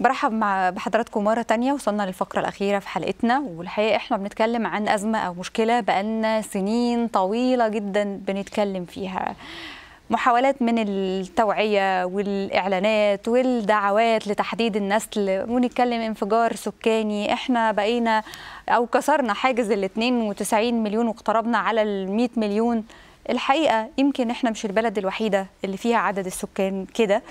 برحب مع بحضراتكم مره تانية وصلنا للفقره الاخيره في حلقتنا والحقيقه احنا بنتكلم عن ازمه او مشكله بقالنا سنين طويله جدا بنتكلم فيها محاولات من التوعية والإعلانات والدعوات لتحديد النسل ونتكلم انفجار سكاني احنا بقينا أو كسرنا حاجز ال 92 مليون واقتربنا على ال 100 مليون الحقيقه يمكن احنا مش البلد الوحيده اللي فيها عدد السكان كده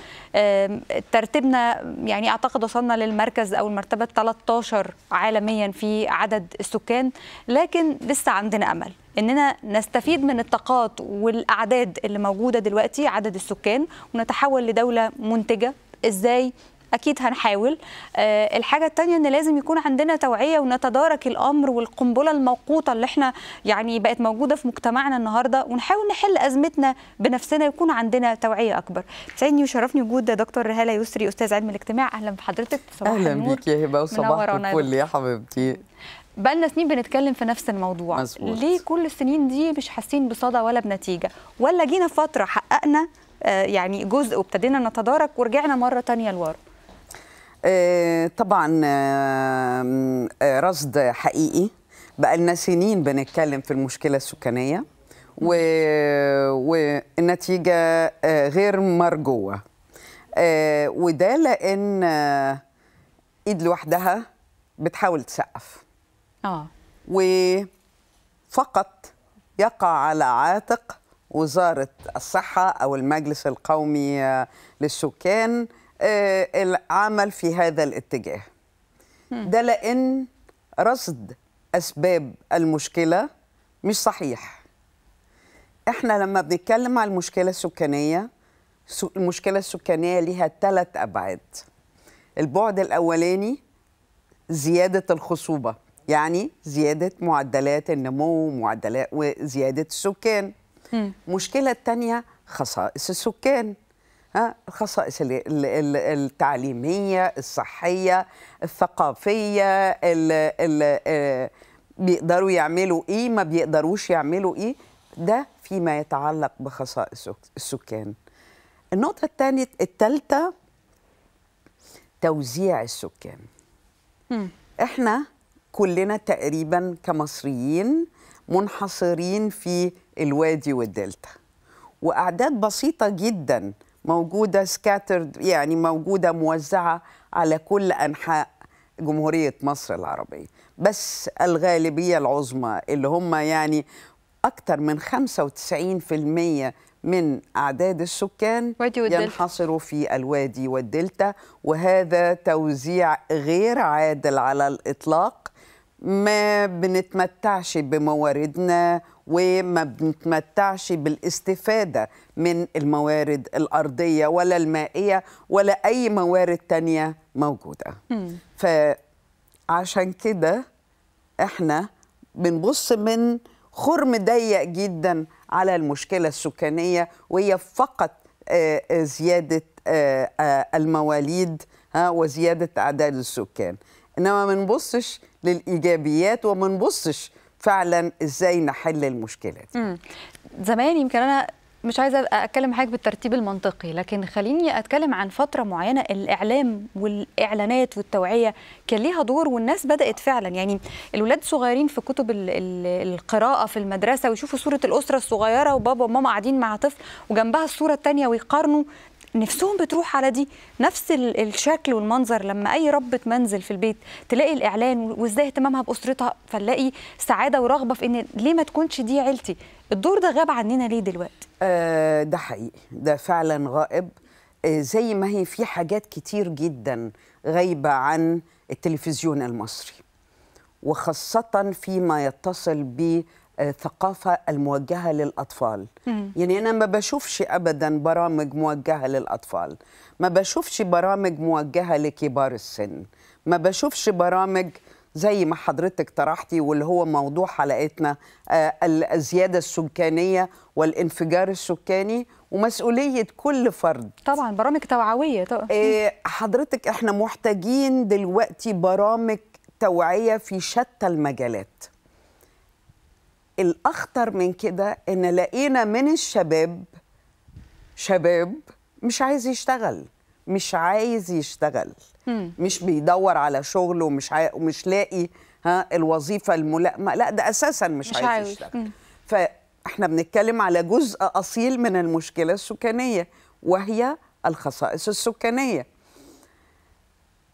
ترتيبنا يعني اعتقد وصلنا للمركز او المرتبه 13 عالميا في عدد السكان لكن لسه عندنا امل اننا نستفيد من الطاقات والاعداد اللي موجوده دلوقتي عدد السكان ونتحول لدوله منتجه ازاي اكيد هنحاول أه الحاجه الثانيه ان لازم يكون عندنا توعيه ونتدارك الامر والقنبله الموقوته اللي احنا يعني بقت موجوده في مجتمعنا النهارده ونحاول نحل ازمتنا بنفسنا يكون عندنا توعيه اكبر تسعدني وشرفني وجود دكتور هاله يسري استاذ علم الاجتماع اهلا بحضرتك صباح اهلا بيكي يا هبه وصباح الفل يا حبيبتي بقى لنا سنين بنتكلم في نفس الموضوع مزبوط. ليه كل السنين دي مش حاسين بصدى ولا بنتيجه ولا جينا فتره حققنا آه، يعني جزء وابتدينا نتدارك ورجعنا مره تانية لورا آه، طبعا آه، آه، رصد حقيقي بقى لنا سنين بنتكلم في المشكله السكانيه و... والنتيجه غير مرجوه وده لان ايد لوحدها بتحاول تسقف اه وفقط يقع على عاتق وزاره الصحه او المجلس القومي للسكان آه، العمل في هذا الاتجاه ده لأن رصد أسباب المشكلة مش صحيح احنا لما بنتكلم على المشكلة السكانية المشكلة السكانية ليها ثلاث أبعاد البعد الأولاني زيادة الخصوبة يعني زيادة معدلات النمو معدلات وزيادة السكان المشكلة الثانية خصائص السكان الخصائص التعليمية الصحية الثقافية آه، بيقدروا يعملوا إيه ما بيقدروش يعملوا إيه ده فيما يتعلق بخصائص السكان النقطة الثانية الثالثة توزيع السكان احنا كلنا تقريبا كمصريين منحصرين في الوادي والدلتا وأعداد بسيطة جداً موجوده سكاترد يعني موجوده موزعه على كل انحاء جمهوريه مصر العربيه بس الغالبيه العظمى اللي هم يعني اكثر من 95% من أعداد السكان ينحصروا في الوادي والدلتا وهذا توزيع غير عادل على الإطلاق ما بنتمتعش بمواردنا وما بنتمتعش بالاستفادة من الموارد الأرضية ولا المائية ولا أي موارد تانية موجودة فعشان كده احنا بنبص من خرم ضيق جدا على المشكلة السكانية وهي فقط آه، آه، زيادة آه، المواليد وزيادة أعداد السكان إنما ما بنبصش للإيجابيات وما بنبصش فعلا ازاي نحل المشكله دي زمان يمكن انا مش عايزه اتكلم حاجه بالترتيب المنطقي لكن خليني اتكلم عن فتره معينه الاعلام والاعلانات والتوعيه كان ليها دور والناس بدات فعلا يعني الاولاد صغيرين في كتب القراءه في المدرسه ويشوفوا صوره الاسره الصغيره وبابا وماما قاعدين مع طفل وجنبها الصوره الثانيه ويقارنوا نفسهم بتروح على دي نفس الشكل والمنظر لما اي ربة منزل في البيت تلاقي الاعلان وازاي اهتمامها باسرتها فنلاقي سعاده ورغبه في ان ليه ما تكونش دي عيلتي الدور ده غاب عننا ليه دلوقتي آه ده حقيقي ده فعلا غائب آه زي ما هي في حاجات كتير جدا غايبه عن التلفزيون المصري وخاصه فيما يتصل بالتلفزيون الثقافة آه، الموجهة للأطفال مم. يعني أنا ما بشوفش أبدا برامج موجهة للأطفال ما بشوفش برامج موجهة لكبار السن ما بشوفش برامج زي ما حضرتك طرحتي واللي هو موضوع حلقتنا آه، الزيادة السكانية والانفجار السكاني ومسؤولية كل فرد طبعا برامج توعوية طبعا. آه، حضرتك احنا محتاجين دلوقتي برامج توعية في شتى المجالات الاخطر من كده ان لقينا من الشباب شباب مش عايز يشتغل مش عايز يشتغل مم. مش بيدور على شغل ومش عاي... ومش لاقي ها الوظيفه الملائمه لا ده اساسا مش, مش عايز, عايز يشتغل مم. فاحنا بنتكلم على جزء اصيل من المشكله السكانيه وهي الخصائص السكانيه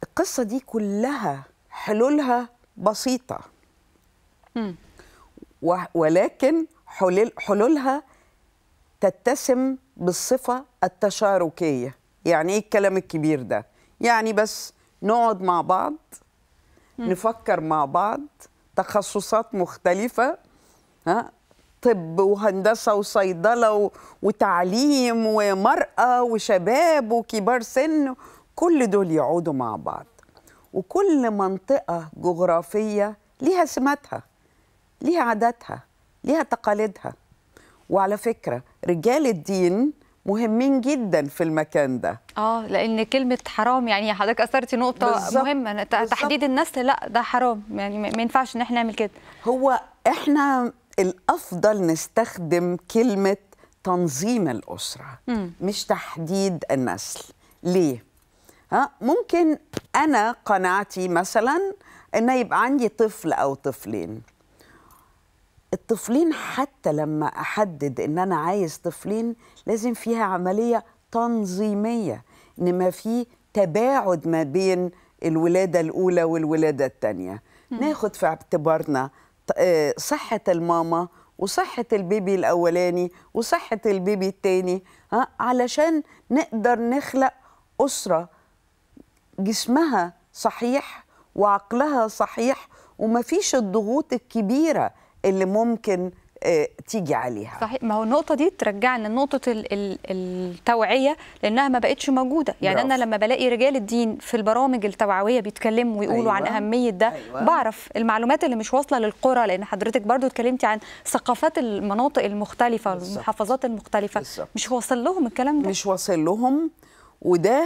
القصه دي كلها حلولها بسيطه مم. ولكن حلول حلولها تتسم بالصفة التشاركية يعني إيه الكلام الكبير ده؟ يعني بس نقعد مع بعض م. نفكر مع بعض تخصصات مختلفة ها طب وهندسة وصيدلة وتعليم ومرأة وشباب وكبار سن كل دول يقعدوا مع بعض وكل منطقة جغرافية ليها سماتها ليها عاداتها ليها تقاليدها وعلى فكرة رجال الدين مهمين جدا في المكان ده اه لان كلمه حرام يعني حضرتك اثرتي نقطه بالزبط. مهمه تحديد الناس النسل لا ده حرام يعني ما ينفعش ان احنا نعمل كده هو احنا الافضل نستخدم كلمه تنظيم الاسره م. مش تحديد النسل ليه ها ممكن انا قناعتي مثلا ان يبقى عندي طفل او طفلين الطفلين حتى لما احدد ان انا عايز طفلين لازم فيها عمليه تنظيميه ان ما في تباعد ما بين الولاده الاولى والولاده الثانيه ناخد في اعتبارنا آه، صحه الماما وصحة البيبي الأولاني وصحة البيبي الثاني علشان نقدر نخلق أسرة جسمها صحيح وعقلها صحيح وما فيش الضغوط الكبيرة اللي ممكن آه، تيجي عليها صحيح ما هو النقطه دي ترجعنا لنقطه التوعيه لانها ما بقتش موجوده يعني برافو. انا لما بلاقي رجال الدين في البرامج التوعويه بيتكلموا ويقولوا أيوة. عن اهميه ده أيوة. بعرف المعلومات اللي مش واصله للقرى لان حضرتك برضو اتكلمتي عن ثقافات المناطق المختلفه بالزبط. المحافظات المختلفه بالزبط. مش واصل لهم الكلام ده مش واصل لهم وده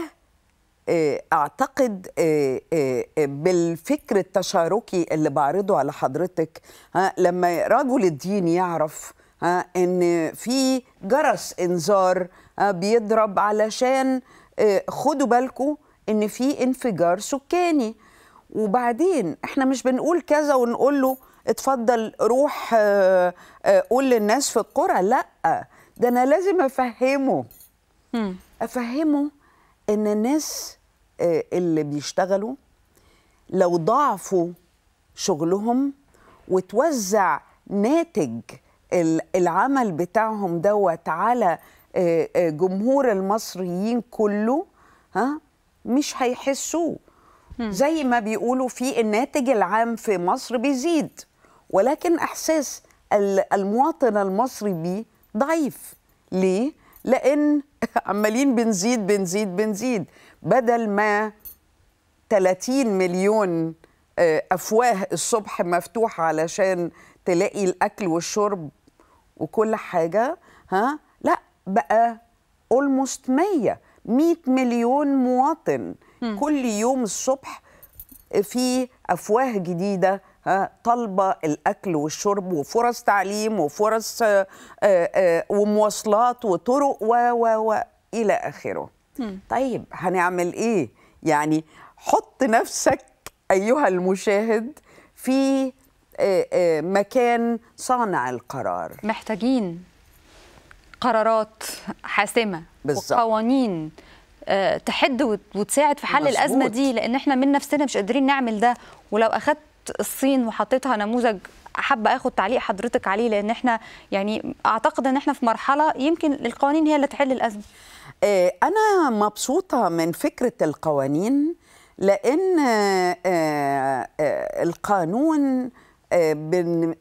آه، اعتقد آه، آه، بالفكر التشاركي اللي بعرضه على حضرتك لما رجل الدين يعرف ان في جرس انذار بيضرب علشان خدوا بالكم ان في انفجار سكاني وبعدين احنا مش بنقول كذا ونقول له اتفضل روح قول للناس في القرى لا ده انا لازم افهمه افهمه ان الناس آه، اللي بيشتغلوا لو ضاعفوا شغلهم وتوزع ناتج العمل بتاعهم دوت على آه، آه، جمهور المصريين كله ها مش هيحسوه زي ما بيقولوا في الناتج العام في مصر بيزيد ولكن احساس المواطن المصري بيه ضعيف ليه لان عمالين بنزيد بنزيد بنزيد بدل ما 30 مليون آه، افواه الصبح مفتوحه علشان تلاقي الاكل والشرب وكل حاجه ها لا بقى اولموست 100 100 مليون مواطن كل يوم الصبح في افواه جديده طالبه الاكل والشرب وفرص تعليم وفرص آه، آه، آه، ومواصلات وطرق و و و الى اخره. طيب هنعمل ايه؟ يعني حط نفسك ايها المشاهد في مكان صانع القرار. محتاجين قرارات حاسمه بالزبط. وقوانين تحد وتساعد في حل مزبوط. الازمه دي لان احنا من نفسنا مش قادرين نعمل ده ولو اخذت الصين وحطيتها نموذج حابه اخد تعليق حضرتك عليه لان احنا يعني اعتقد ان احنا في مرحله يمكن القوانين هي اللي تحل الازمه آه، انا مبسوطه من فكره القوانين لان آه، آه، القانون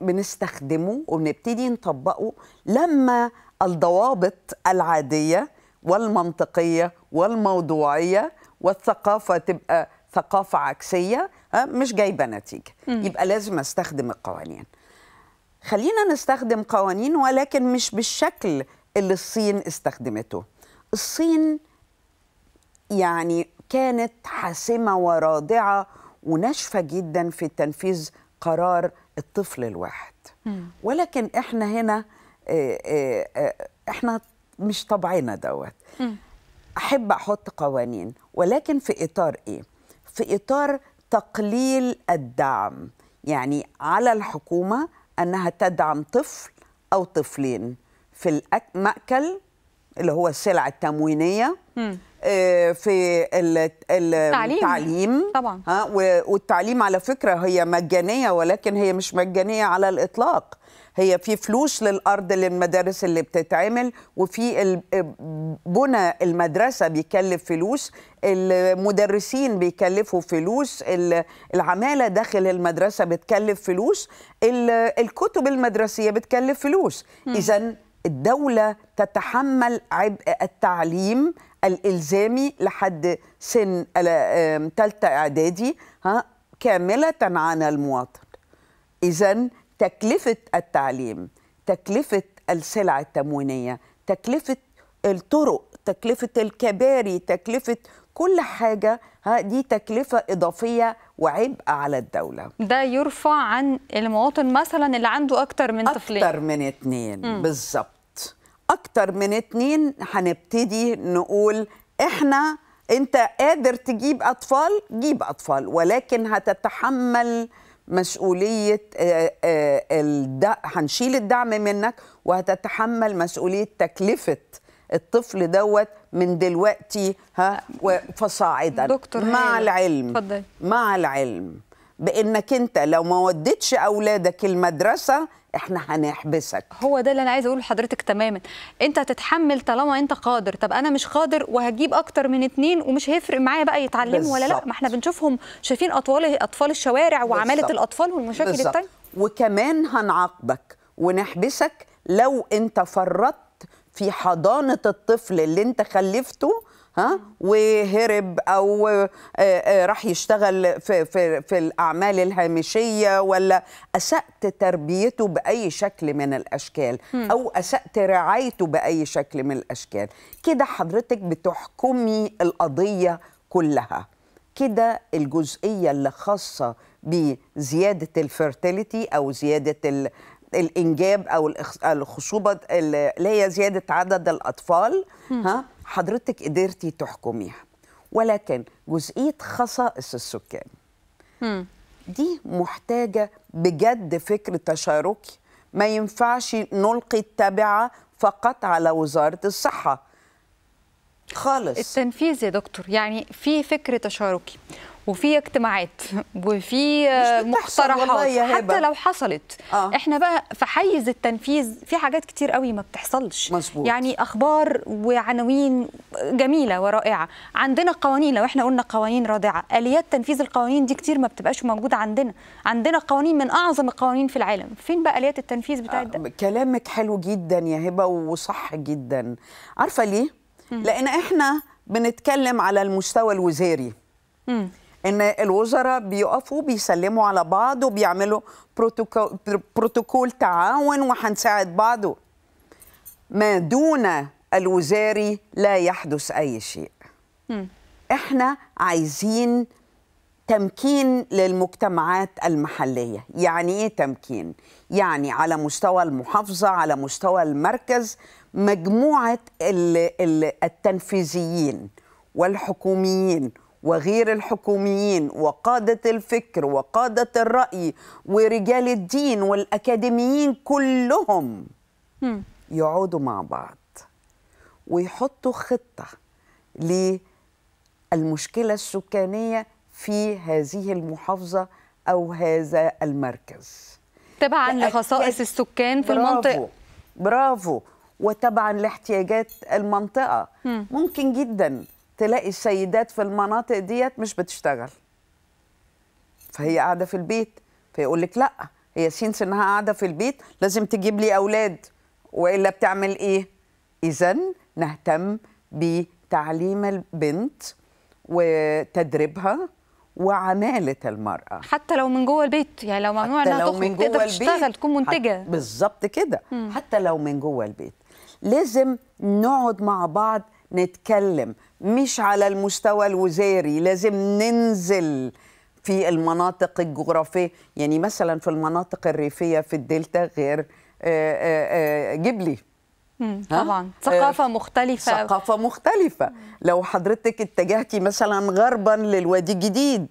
بنستخدمه وبنبتدي نطبقه لما الضوابط العاديه والمنطقيه والموضوعيه والثقافه تبقى ثقافه عكسيه مش جايبه نتيجه مم. يبقى لازم استخدم القوانين خلينا نستخدم قوانين ولكن مش بالشكل اللي الصين استخدمته الصين يعني كانت حاسمه وراضعه وناشفه جدا في تنفيذ قرار الطفل الواحد مم. ولكن احنا هنا آه، آه، آه، احنا مش طبعنا دوت احب احط قوانين ولكن في اطار ايه في اطار تقليل الدعم يعني على الحكومة أنها تدعم طفل أو طفلين في المأكل اللي هو السلع التموينية آه، في التعليم, التعليم طبعا والتعليم على فكرة هي مجانية ولكن هي مش مجانية على الإطلاق هي في فلوس للارض للمدارس اللي بتتعمل وفي بنى المدرسه بيكلف فلوس المدرسين بيكلفوا فلوس العماله داخل المدرسه بتكلف فلوس الكتب المدرسيه بتكلف فلوس اذا الدوله تتحمل عبء التعليم الالزامي لحد سن ثالثه آه، اعدادي ها كامله عن المواطن اذا تكلفة التعليم تكلفة السلع التموينية تكلفة الطرق تكلفة الكباري تكلفة كل حاجة دي تكلفة إضافية وعبء على الدولة ده يرفع عن المواطن مثلا اللي عنده أكتر من طفلين أكتر من اتنين بالظبط أكتر من اتنين هنبتدي نقول إحنا أنت قادر تجيب أطفال جيب أطفال ولكن هتتحمل مسؤوليه آه، آه، هنشيل الدعم منك وهتتحمل مسؤوليه تكلفه الطفل دوت من دلوقتي ها فصاعدا دكتور مع العلم فضل. مع العلم بانك انت لو ما ودتش اولادك المدرسه احنا هنحبسك هو ده اللي انا عايزه اقوله لحضرتك تماما انت هتتحمل طالما انت قادر طب انا مش قادر وهجيب اكتر من اتنين ومش هيفرق معايا بقى يتعلموا ولا لا ما احنا بنشوفهم شايفين اطفال اطفال الشوارع وعماله الاطفال والمشاكل التانية وكمان هنعاقبك ونحبسك لو انت فرطت في حضانه الطفل اللي انت خلفته ها وهرب او آه، آه، راح يشتغل في في في الاعمال الهامشيه ولا اسات تربيته باي شكل من الاشكال او اسات رعايته باي شكل من الاشكال كده حضرتك بتحكمي القضيه كلها كده الجزئيه اللي خاصه بزياده الفيرتيليتي او زياده ال الانجاب او الخصوبه اللي هي زياده عدد الاطفال ها حضرتك قدرتي تحكميها ولكن جزئيه خصائص السكان م. دي محتاجه بجد فكر تشاركي ما ينفعش نلقي التبعه فقط على وزاره الصحه خالص التنفيذ يا دكتور يعني في فكر تشاركي وفي اجتماعات وفي مقترحات حتى لو حصلت آه. احنا بقى في حيز التنفيذ في حاجات كتير قوي ما بتحصلش مزبوط. يعني اخبار وعناوين جميله ورائعه عندنا قوانين لو احنا قلنا قوانين رادعه اليات تنفيذ القوانين دي كتير ما بتبقاش موجوده عندنا عندنا قوانين من اعظم القوانين في العالم فين بقى اليات التنفيذ بتاعت ده آه، كلامك حلو جدا يا هبه وصح جدا عارفه ليه لان احنا بنتكلم على المستوى الوزاري ان الوزراء بيقفوا بيسلموا على بعض وبيعملوا بروتوكول, بروتوكول تعاون وهنساعد بعض ما دون الوزاري لا يحدث اي شيء احنا عايزين تمكين للمجتمعات المحلية يعني إيه تمكين؟ يعني على مستوى المحافظة على مستوى المركز مجموعة التنفيذيين والحكوميين وغير الحكوميين وقادة الفكر وقادة الرأي ورجال الدين والأكاديميين كلهم يقعدوا مع بعض ويحطوا خطة للمشكلة السكانية في هذه المحافظة أو هذا المركز تبعا لخصائص السكان في برافو المنطقة برافو وتبعا لاحتياجات المنطقة م. ممكن جدا تلاقي السيدات في المناطق ديت مش بتشتغل فهي قاعدة في البيت فيقول لك لا هي سينس انها قاعدة في البيت لازم تجيب لي أولاد وإلا بتعمل إيه إذا نهتم بتعليم البنت وتدريبها وعماله المراه حتى لو من جوه البيت يعني لو ممنوع انها تخرج تقدر تشتغل تكون منتجه بالظبط كده حتى لو من جوه البيت لازم نقعد مع بعض نتكلم مش على المستوى الوزاري لازم ننزل في المناطق الجغرافية يعني مثلا في المناطق الريفية في الدلتا غير آه، آه، آه، جبلي طبعا ثقافه آه، مختلفه ثقافه مختلفه لو حضرتك اتجهتي مثلا غربا للوادي الجديد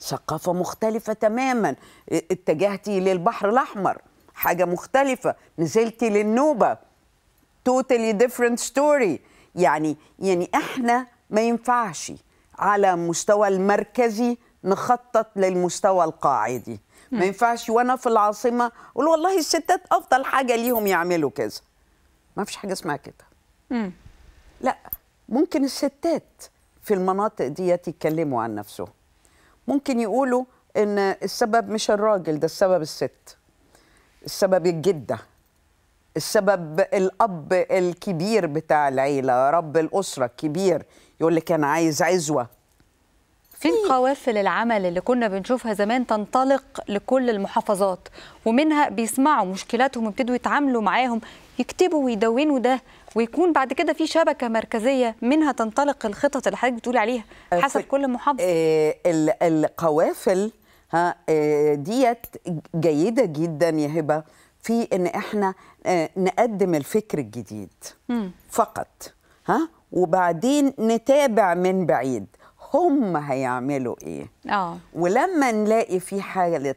ثقافه مختلفه تماما اتجهتي للبحر الاحمر حاجه مختلفه نزلتي للنوبه توتالي ديفرنت ستوري يعني يعني احنا ما ينفعش على مستوى المركزي نخطط للمستوى القاعدي ما ينفعش وانا في العاصمه اقول والله الستات افضل حاجه ليهم يعملوا كذا ما فيش حاجه اسمها كده مم. لا ممكن الستات في المناطق ديت يتكلموا عن نفسهم ممكن يقولوا ان السبب مش الراجل ده السبب الست السبب الجده السبب الاب الكبير بتاع العيله رب الاسره الكبير يقول لك انا عايز عزوه في إيه؟ قوافل العمل اللي كنا بنشوفها زمان تنطلق لكل المحافظات ومنها بيسمعوا مشكلاتهم ويبتدوا يتعاملوا معاهم يكتبوا ويدونوا ده ويكون بعد كده في شبكه مركزيه منها تنطلق الخطط اللي حضرتك بتقول عليها آه، حسب طيب. كل محافظه آه، القوافل ها آه، ديت جيده جدا يا هبه في ان احنا نقدم الفكر الجديد فقط ها وبعدين نتابع من بعيد هم هيعملوا ايه آه. ولما نلاقي في حاله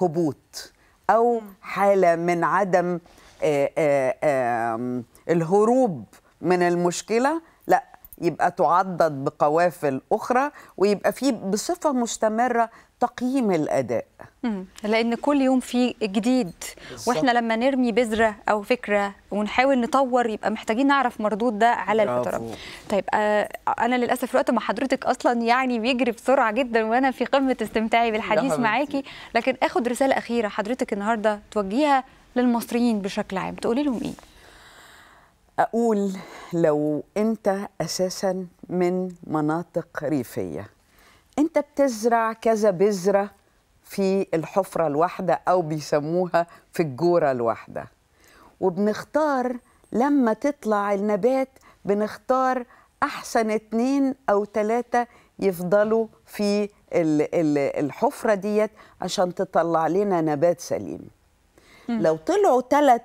هبوط او حاله من عدم آه آه، آه، الهروب من المشكله لا يبقى تعضد بقوافل اخرى ويبقى في بصفه مستمره تقييم الاداء لان كل يوم في جديد بالزبط. واحنا لما نرمي بذره او فكره ونحاول نطور يبقى محتاجين نعرف مردود ده على الفتره طيب آه، انا للاسف الوقت مع حضرتك اصلا يعني بيجري بسرعه جدا وانا في قمه استمتاعي بالحديث معاكي لكن اخد رساله اخيره حضرتك النهارده توجهيها للمصريين بشكل عام تقولي لهم ايه اقول لو انت اساسا من مناطق ريفيه انت بتزرع كذا بذره في الحفره الواحده او بيسموها في الجوره الواحده وبنختار لما تطلع النبات بنختار احسن اتنين او ثلاثه يفضلوا في الحفره ديت عشان تطلع لنا نبات سليم لو طلعوا ثلاث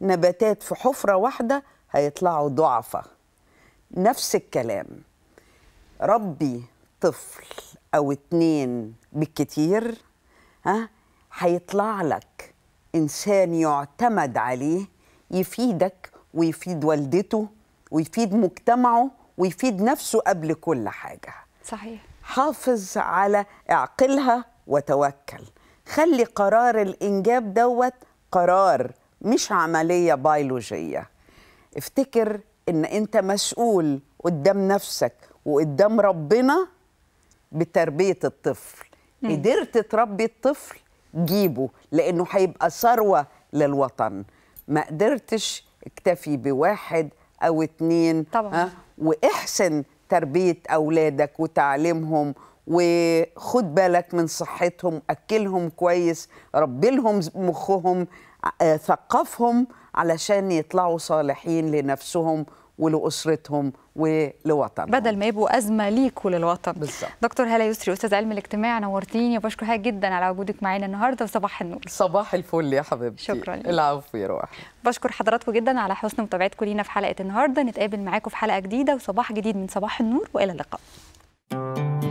نباتات في حفرة واحدة هيطلعوا ضعفة نفس الكلام ربي طفل أو اتنين بالكتير ها هيطلع لك إنسان يعتمد عليه يفيدك ويفيد والدته ويفيد مجتمعه ويفيد نفسه قبل كل حاجة صحيح حافظ على اعقلها وتوكل خلي قرار الإنجاب دوت قرار مش عملية بيولوجية افتكر ان انت مسؤول قدام نفسك وقدام ربنا بتربية الطفل قدرت تربي الطفل جيبه لانه هيبقى ثروة للوطن ما قدرتش اكتفي بواحد او اتنين طبعا. ها واحسن تربية اولادك وتعليمهم وخد بالك من صحتهم أكلهم كويس ربلهم مخهم آه، ثقفهم علشان يطلعوا صالحين لنفسهم ولأسرتهم ولوطنهم بدل ما يبقوا أزمة ليك وللوطن بالظبط دكتور هلا يسري أستاذ علم الاجتماع نورتيني وبشكرها جدا على وجودك معانا النهارده وصباح النور صباح الفل يا حبيبتي شكرا لك العفو يا روح بشكر حضراتكم جدا على حسن متابعتكم لينا في حلقة النهارده نتقابل معاكم في حلقة جديدة وصباح جديد من صباح النور وإلى اللقاء